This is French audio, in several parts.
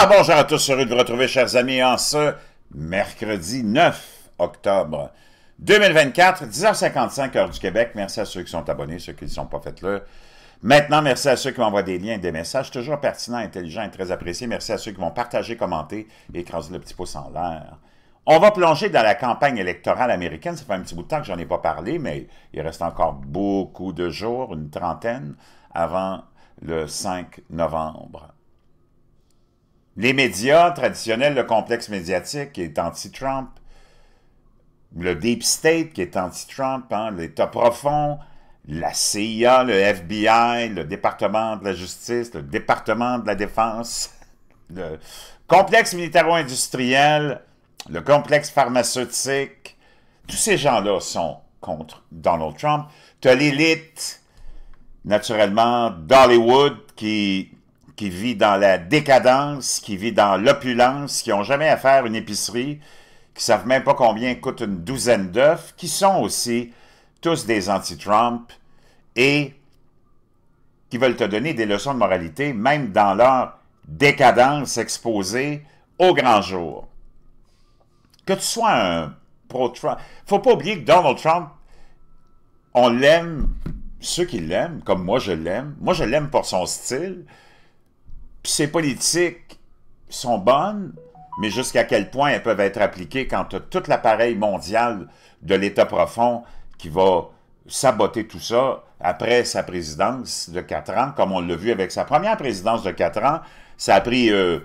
Ah, bonjour à tous, heureux de vous retrouver, chers amis, en ce mercredi 9 octobre 2024, 10h55, heure du Québec. Merci à ceux qui sont abonnés, ceux qui ne sont pas faites là. Maintenant, merci à ceux qui m'envoient des liens des messages, toujours pertinents, intelligents et très appréciés. Merci à ceux qui vont partager, commenter et écraser le petit pouce en l'air. On va plonger dans la campagne électorale américaine. Ça fait un petit bout de temps que j'en ai pas parlé, mais il reste encore beaucoup de jours, une trentaine, avant le 5 novembre. Les médias traditionnels, le complexe médiatique qui est anti-Trump, le Deep State qui est anti-Trump, hein, l'État profond, la CIA, le FBI, le département de la justice, le département de la défense, le complexe militaro-industriel, le complexe pharmaceutique, tous ces gens-là sont contre Donald Trump. Tu as l'élite, naturellement, d'Hollywood qui qui vit dans la décadence, qui vit dans l'opulence, qui n'ont jamais à faire une épicerie, qui ne savent même pas combien coûte une douzaine d'œufs, qui sont aussi tous des anti-Trump et qui veulent te donner des leçons de moralité, même dans leur décadence exposée au grand jour. Que tu sois un pro-Trump, faut pas oublier que Donald Trump, on l'aime, ceux qui l'aiment, comme moi je l'aime, moi je l'aime pour son style, ces politiques sont bonnes, mais jusqu'à quel point elles peuvent être appliquées quand tu as tout l'appareil mondial de l'État profond qui va saboter tout ça après sa présidence de quatre ans, comme on l'a vu avec sa première présidence de quatre ans. Ça a pris euh,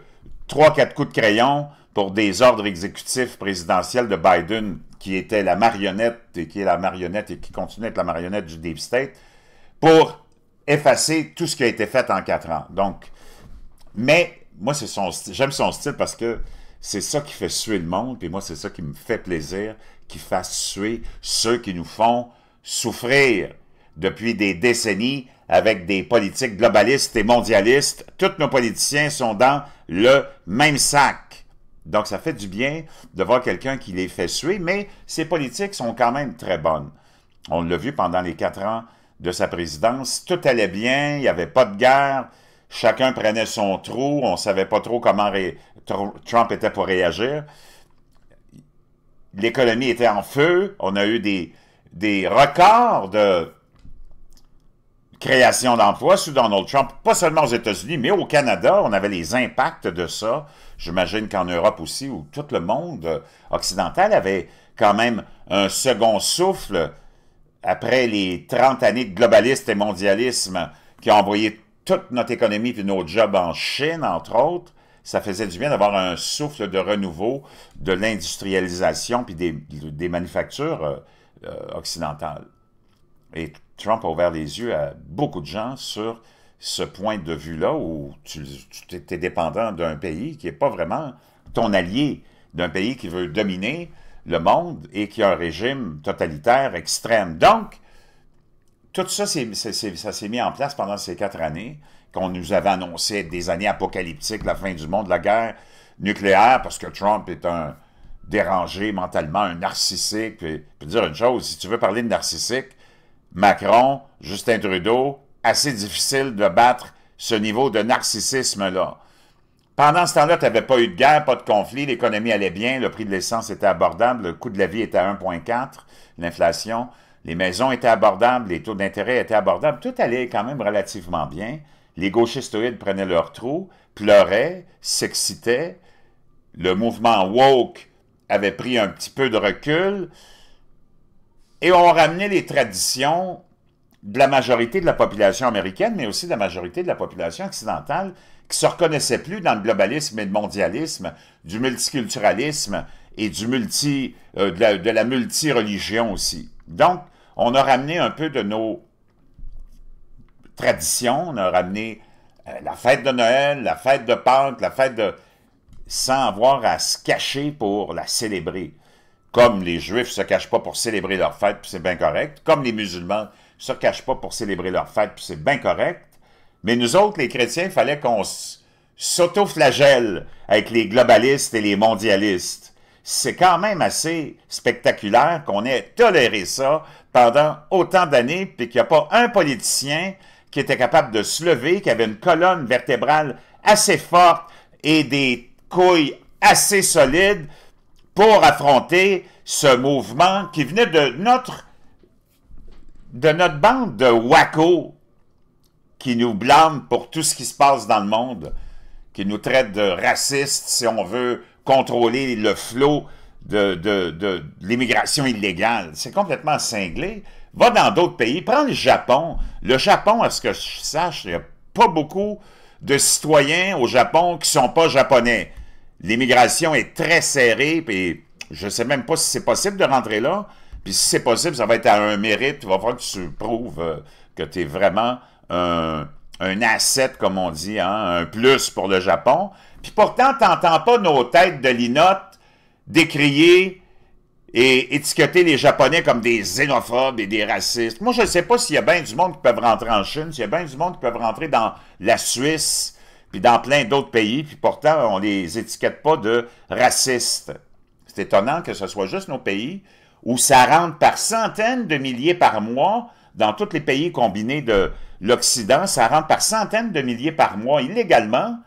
trois, quatre coups de crayon pour des ordres exécutifs présidentiels de Biden, qui était la marionnette et qui est la marionnette et qui continue d'être la marionnette du Deep State, pour effacer tout ce qui a été fait en quatre ans. Donc, mais moi, c'est son j'aime son style parce que c'est ça qui fait suer le monde, et moi, c'est ça qui me fait plaisir, qui fasse suer ceux qui nous font souffrir depuis des décennies avec des politiques globalistes et mondialistes. Tous nos politiciens sont dans le même sac. Donc, ça fait du bien de voir quelqu'un qui les fait suer, mais ses politiques sont quand même très bonnes. On l'a vu pendant les quatre ans de sa présidence. Tout allait bien, il n'y avait pas de guerre, Chacun prenait son trou. On ne savait pas trop comment Trump était pour réagir. L'économie était en feu. On a eu des, des records de création d'emplois sous Donald Trump, pas seulement aux États-Unis, mais au Canada. On avait les impacts de ça. J'imagine qu'en Europe aussi, où tout le monde occidental avait quand même un second souffle après les 30 années de globalisme et mondialisme qui ont envoyé toute notre économie et nos jobs en Chine, entre autres, ça faisait du bien d'avoir un souffle de renouveau de l'industrialisation puis des, des manufactures euh, euh, occidentales. Et Trump a ouvert les yeux à beaucoup de gens sur ce point de vue-là où tu, tu es dépendant d'un pays qui n'est pas vraiment ton allié, d'un pays qui veut dominer le monde et qui a un régime totalitaire extrême. Donc, tout ça, ça s'est mis en place pendant ces quatre années qu'on nous avait annoncé des années apocalyptiques, la fin du monde, la guerre nucléaire, parce que Trump est un dérangé mentalement, un narcissique. je peux dire une chose, si tu veux parler de narcissique, Macron, Justin Trudeau, assez difficile de battre ce niveau de narcissisme-là. Pendant ce temps-là, tu n'avais pas eu de guerre, pas de conflit, l'économie allait bien, le prix de l'essence était abordable, le coût de la vie était à 1,4, l'inflation. Les maisons étaient abordables, les taux d'intérêt étaient abordables, tout allait quand même relativement bien. Les gauchistoïdes prenaient leur trou, pleuraient, s'excitaient. Le mouvement woke avait pris un petit peu de recul. Et on ramenait les traditions de la majorité de la population américaine, mais aussi de la majorité de la population occidentale, qui se reconnaissait plus dans le globalisme et le mondialisme, du multiculturalisme et euh, de la, de la multireligion aussi. Donc, on a ramené un peu de nos traditions, on a ramené euh, la fête de Noël, la fête de Pâques, la fête de... sans avoir à se cacher pour la célébrer. Comme les Juifs ne se cachent pas pour célébrer leur fête, puis c'est bien correct. Comme les musulmans ne se cachent pas pour célébrer leur fête, puis c'est bien correct. Mais nous autres, les chrétiens, il fallait qu'on s'autoflagelle avec les globalistes et les mondialistes c'est quand même assez spectaculaire qu'on ait toléré ça pendant autant d'années, puis qu'il n'y a pas un politicien qui était capable de se lever, qui avait une colonne vertébrale assez forte et des couilles assez solides pour affronter ce mouvement qui venait de notre, de notre bande de wackos qui nous blâme pour tout ce qui se passe dans le monde, qui nous traite de racistes si on veut contrôler le flot de, l'immigration illégale. C'est complètement cinglé. Va dans d'autres pays. Prends le Japon. Le Japon, à ce que je sache, il n'y a pas beaucoup de citoyens au Japon qui ne sont pas japonais. L'immigration est très serrée, puis je ne sais même pas si c'est possible de rentrer là. Puis si c'est possible, ça va être à un mérite. Il va falloir que tu prouves euh, que tu es vraiment un, un asset, comme on dit, hein, un plus pour le Japon. Puis pourtant, tu n'entends pas nos têtes de linotte décrier et étiqueter les Japonais comme des xénophobes et des racistes. Moi, je ne sais pas s'il y a bien du monde qui peuvent rentrer en Chine, s'il y a bien du monde qui peuvent rentrer dans la Suisse, puis dans plein d'autres pays, puis pourtant, on les étiquette pas de racistes. C'est étonnant que ce soit juste nos pays où ça rentre par centaines de milliers par mois dans tous les pays combinés de l'Occident, ça rentre par centaines de milliers par mois illégalement,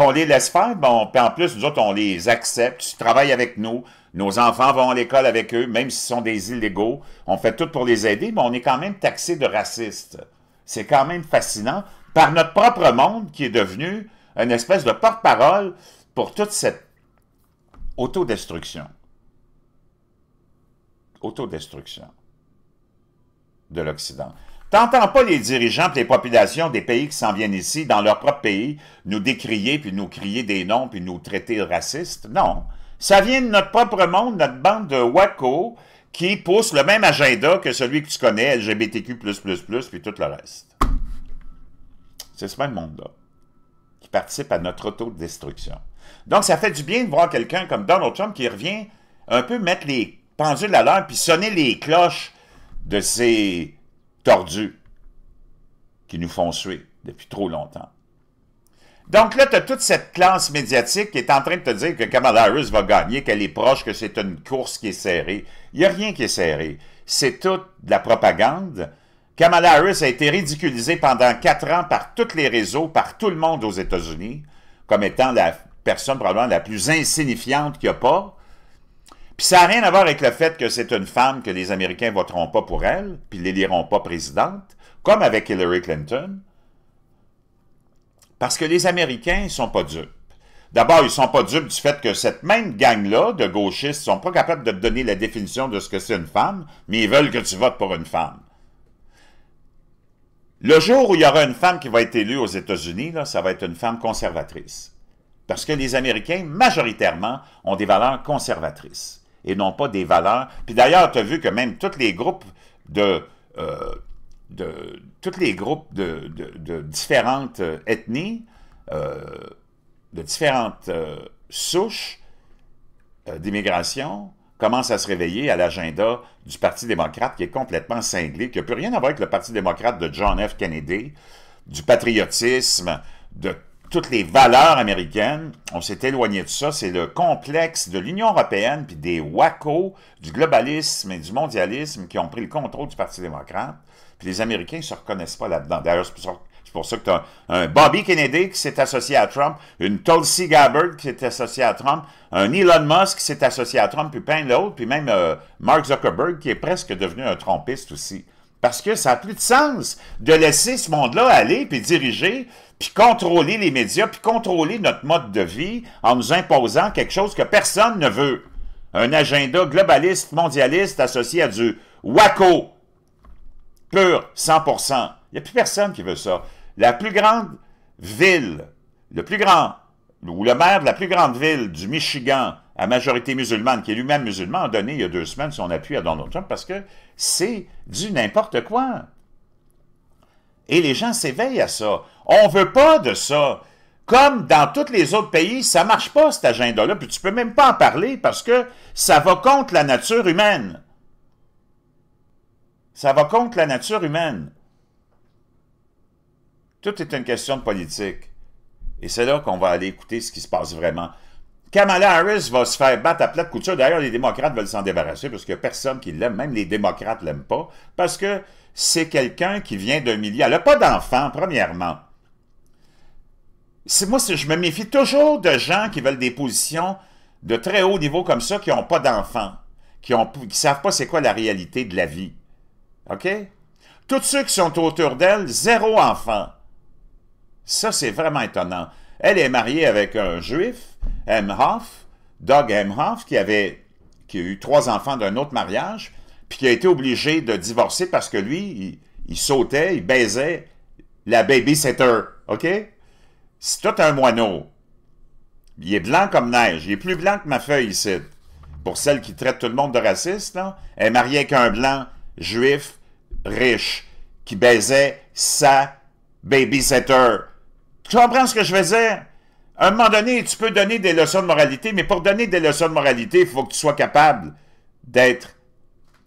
on les laisse faire. Bon, ben, puis en plus, nous autres, on les accepte, ils travaillent avec nous. Nos enfants vont à l'école avec eux, même s'ils sont des illégaux. On fait tout pour les aider, mais on est quand même taxé de racistes. C'est quand même fascinant par notre propre monde qui est devenu une espèce de porte-parole pour toute cette autodestruction. Autodestruction de l'Occident. T'entends pas les dirigeants et les populations des pays qui s'en viennent ici, dans leur propre pays, nous décrier, puis nous crier des noms, puis nous traiter de racistes. Non. Ça vient de notre propre monde, notre bande de Waco qui pousse le même agenda que celui que tu connais, LGBTQ++, puis tout le reste. C'est ce même monde-là qui participe à notre auto-destruction. Donc, ça fait du bien de voir quelqu'un comme Donald Trump qui revient un peu mettre les pendules à l'heure puis sonner les cloches de ces tordus qui nous font suer depuis trop longtemps. Donc là, tu as toute cette classe médiatique qui est en train de te dire que Kamala Harris va gagner, qu'elle est proche, que c'est une course qui est serrée. Il n'y a rien qui est serré. C'est toute de la propagande. Kamala Harris a été ridiculisée pendant quatre ans par tous les réseaux, par tout le monde aux États-Unis, comme étant la personne probablement la plus insignifiante qu'il n'y a pas. Puis ça n'a rien à voir avec le fait que c'est une femme que les Américains voteront pas pour elle, puis l'éliront pas présidente, comme avec Hillary Clinton. Parce que les Américains, ils sont pas dupes. D'abord, ils sont pas dupes du fait que cette même gang-là de gauchistes sont pas capables de te donner la définition de ce que c'est une femme, mais ils veulent que tu votes pour une femme. Le jour où il y aura une femme qui va être élue aux États-Unis, ça va être une femme conservatrice. Parce que les Américains, majoritairement, ont des valeurs conservatrices et non pas des valeurs. Puis d'ailleurs, tu as vu que même tous les groupes de... Euh, de tous les groupes de, différentes ethnies, de différentes euh, euh, souches d'immigration commencent à se réveiller à l'agenda du Parti démocrate qui est complètement cinglé, qui n'a plus rien à voir avec le Parti démocrate de John F. Kennedy, du patriotisme, de toutes les valeurs américaines. On s'est éloigné de ça. C'est le complexe de l'Union européenne puis des WACO, du globalisme et du mondialisme qui ont pris le contrôle du Parti démocrate. Puis les Américains ne se reconnaissent pas là-dedans. D'ailleurs, c'est pour ça que tu as un Bobby Kennedy qui s'est associé à Trump, une Tulsi Gabbard qui s'est associée à Trump, un Elon Musk qui s'est associé à Trump, puis plein d'autres, puis même euh, Mark Zuckerberg qui est presque devenu un trompiste aussi. Parce que ça n'a plus de sens de laisser ce monde-là aller, puis diriger, puis contrôler les médias, puis contrôler notre mode de vie en nous imposant quelque chose que personne ne veut. Un agenda globaliste, mondialiste, associé à du WACO. Pur, 100%. Il n'y a plus personne qui veut ça. La plus grande ville, le plus grand, ou le maire de la plus grande ville du Michigan, la majorité musulmane, qui est lui-même musulman, a donné il y a deux semaines son appui à Donald Trump parce que c'est du n'importe quoi. Et les gens s'éveillent à ça. On ne veut pas de ça. Comme dans tous les autres pays, ça ne marche pas cet agenda-là, puis tu ne peux même pas en parler parce que ça va contre la nature humaine. Ça va contre la nature humaine. Tout est une question de politique. Et c'est là qu'on va aller écouter ce qui se passe vraiment. Kamala Harris va se faire battre à de couture. D'ailleurs, les démocrates veulent s'en débarrasser parce qu'il n'y a personne qui l'aime. Même les démocrates l'aiment pas parce que c'est quelqu'un qui vient d'un milieu. Elle n'a pas d'enfant, premièrement. Moi, je me méfie toujours de gens qui veulent des positions de très haut niveau comme ça, qui n'ont pas d'enfants, qui ne qui savent pas c'est quoi la réalité de la vie. OK? Tous ceux qui sont autour d'elle, zéro enfant. Ça, c'est vraiment étonnant. Elle est mariée avec un juif, M. Hoff, Doug Emhoff, qui avait qui a eu trois enfants d'un autre mariage, puis qui a été obligé de divorcer parce que lui, il, sautait, il baisait la babysitter. OK? C'est tout un moineau, il est blanc comme neige. Il est plus blanc que ma feuille ici. Pour celle qui traite tout le monde de raciste, elle est mariée avec un blanc juif riche qui baisait sa babysitter. Tu comprends ce que je veux dire? À un moment donné, tu peux donner des leçons de moralité, mais pour donner des leçons de moralité, il faut que tu sois capable d'être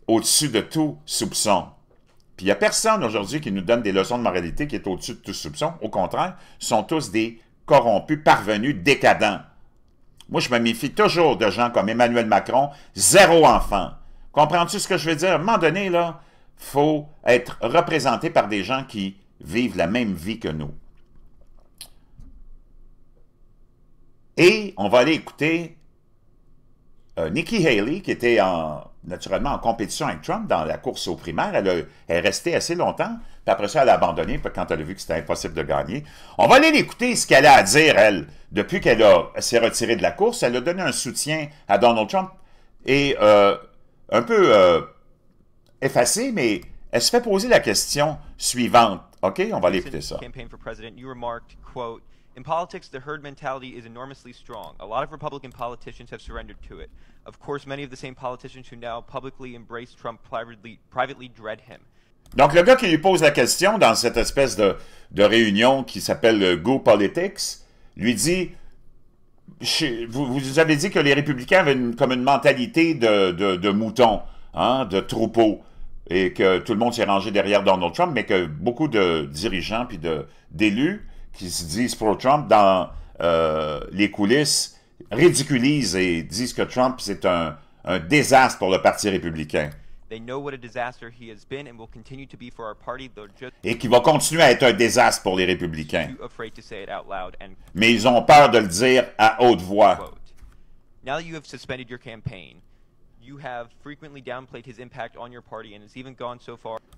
au-dessus de tout soupçon. Puis il n'y a personne aujourd'hui qui nous donne des leçons de moralité qui est au-dessus de tout soupçon. Au contraire, sont tous des corrompus, parvenus, décadents. Moi, je me méfie toujours de gens comme Emmanuel Macron, zéro enfant. Comprends-tu ce que je veux dire? À un moment donné, il faut être représenté par des gens qui vivent la même vie que nous. Et on va aller écouter euh, Nikki Haley, qui était naturellement en compétition avec Trump dans la course aux primaires. Elle, est restée assez longtemps, puis après ça, elle a abandonné quand elle a vu que c'était impossible de gagner. On va aller l'écouter, ce qu'elle a à dire, elle. Depuis qu'elle s'est retirée de la course, elle a donné un soutien à Donald Trump et euh, un peu euh, effacé, mais elle se fait poser la question suivante. OK? On va aller écouter ça. In politics, the herd mentality is enormously strong. A lot of Republican politicians have surrendered to it. Of course, many of the same politicians who now publicly embrace Trump privately, privately dread him. Donc, le gars qui lui pose la question dans cette espèce de, de réunion qui s'appelle euh, Go Politics lui dit vous, vous, avez dit que les républicains avaient une, comme une mentalité de, de, de mouton, hein, de troupeau, et que tout le monde s'est rangé derrière Donald Trump, mais que beaucoup de dirigeants puis d'élus qui se disent pro-Trump dans euh, les coulisses ridiculisent et disent que Trump, c'est un, désastre pour le Parti républicain. Et qui va continuer à être un désastre pour les républicains. Mais ils ont peur de le dire à haute voix.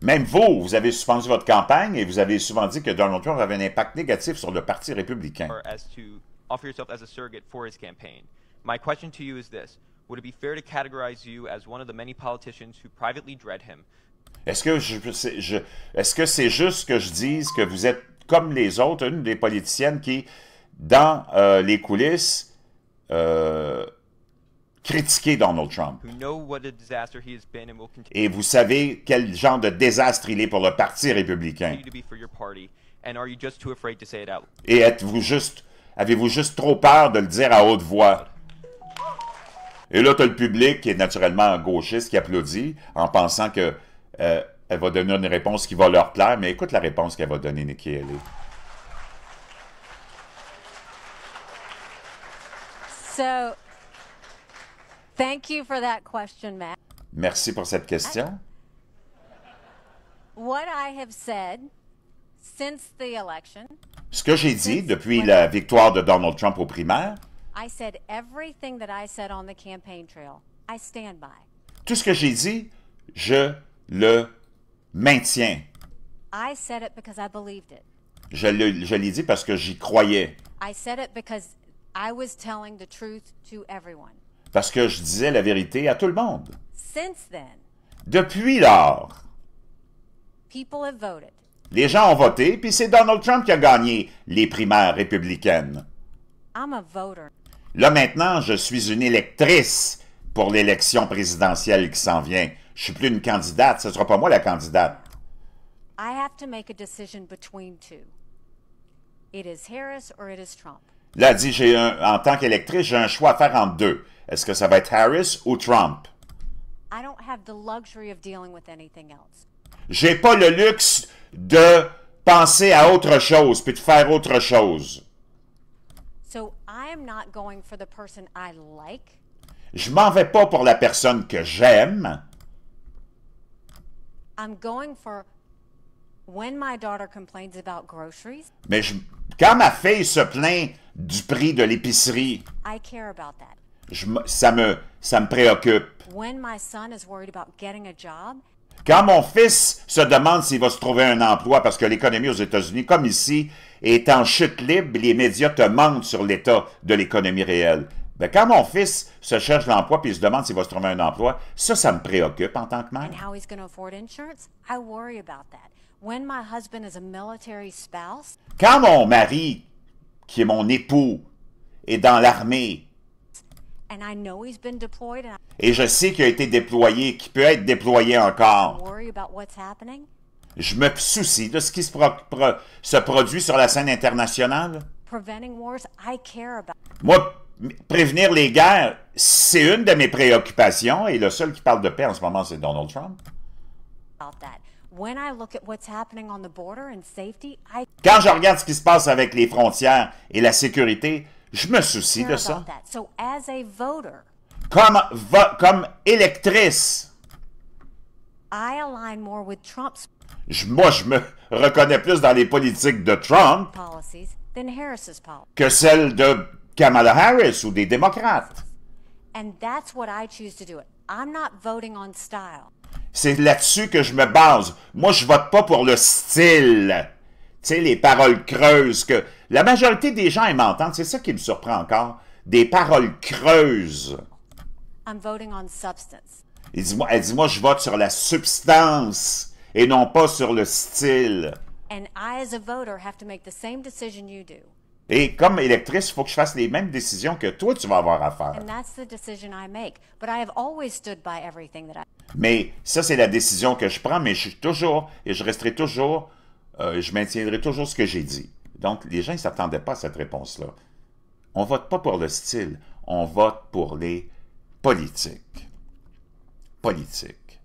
Même vous, vous avez suspendu votre campagne et vous avez souvent dit que Donald Trump avait un impact négatif sur le Parti républicain. Est-ce que je est-ce que c'est juste que je dise que vous êtes comme les autres, une des politiciennes qui, dans euh, les coulisses, euh, critiquer Donald Trump. Et vous savez quel genre de désastre il est pour le Parti républicain. Et êtes-vous juste, avez-vous juste trop peur de le dire à haute voix? Et là, tu as le public qui est naturellement gauchiste qui applaudit en pensant que euh, elle va donner une réponse qui va leur plaire, mais écoute la réponse qu'elle va donner, Nikki Haley. So, Thank you for that question, Matt. Merci pour cette question. What I have said since the election, Ce que j'ai dit depuis la victoire de Donald Trump aux primaires, I said everything that I said on the campaign trail. I stand by. tout ce que j'ai dit, je le maintiens. I said it because I believed it. Je le- je l'ai dit parce que j'y croyais. I said it because I was telling the truth to everyone parce que je disais la vérité à tout le monde. Depuis lors, les gens ont voté, puis c'est Donald Trump qui a gagné les primaires républicaines. Là maintenant, je suis une électrice pour l'élection présidentielle qui s'en vient. Je suis plus une candidate, ce ne sera pas moi la candidate. I Harris or it Trump. Là, elle dit, j'ai en tant qu'électrice, j'ai un choix à faire entre deux. Est-ce que ça va être Harris ou Trump? J'ai pas le luxe de penser à autre chose puis de faire autre chose. Je m'en vais pas pour la personne que j'aime. Mais quand ma fille se plaint du prix de l'épicerie, ça, me, ça me préoccupe. Quand mon fils se demande s'il va se trouver un emploi parce que l'économie aux États-Unis, comme ici, est en chute libre, les médias te mentent sur l'état de l'économie réelle. Ben, quand mon fils se cherche l'emploi puis se demande s'il va se trouver un emploi, ça, ça me préoccupe en tant que mère. Quand mon mari, qui est mon époux, est dans l'armée, et je sais qu'il a été déployé, qu'il peut être déployé encore, je me soucie de ce qui se, produit sur la scène internationale. Moi, prévenir les guerres, c'est une de mes préoccupations, et le seul qui parle de paix en ce moment, c'est Donald Trump. Quand je regarde ce qui se passe avec les frontières et la sécurité, je me soucie de ça. Comme, comme électrice, moi, je me reconnais plus dans les politiques de Trump que celles de Kamala Harris ou des démocrates. C'est là-dessus que je me base. Moi, je vote pas pour le style. Tu sais, les paroles creuses que... La majorité des gens aiment entendre, c'est ça qui me surprend encore, des paroles creuses. Elle dit, moi, je vote sur la substance et non pas sur le style. And as a voter, have to make the same decision you do. Et comme électrice, il faut que je fasse les mêmes décisions que toi, tu vas avoir à faire. Mais ça, c'est la décision que je prends, mais je suis toujours, et je resterai toujours, euh, je maintiendrai toujours ce que j'ai dit. Donc, les gens ne s'attendaient pas à cette réponse-là. On vote pas pour le style, on vote pour les politiques. Politiques.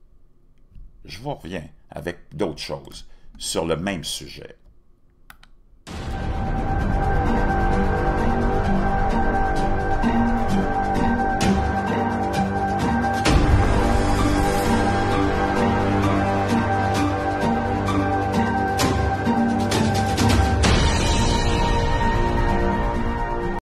Je vous reviens avec d'autres choses sur le même sujet.